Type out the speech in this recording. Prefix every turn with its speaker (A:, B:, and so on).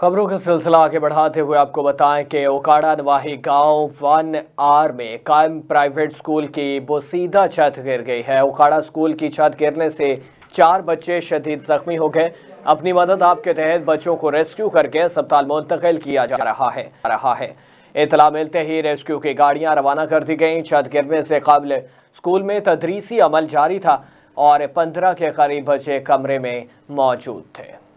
A: खबरों का सिलसिला आगे बढ़ाते हुए आपको बताएं कि ओकाड़ा नवाही गांव वन आर में कायम प्राइवेट स्कूल की बोसीदा छत गिर गई है ओकाड़ा स्कूल की छत गिरने से चार बच्चे शदीद जख्मी हो गए अपनी मदद आपके तहत बच्चों को रेस्क्यू करके अस्पताल मुंतकिल किया जा रहा है रहा है इतला मिलते ही रेस्क्यू की गाड़ियां रवाना कर दी गई छत गिरने से कबल स्कूल में तदरीसी अमल जारी था और पंद्रह के करीब बच्चे कमरे में मौजूद थे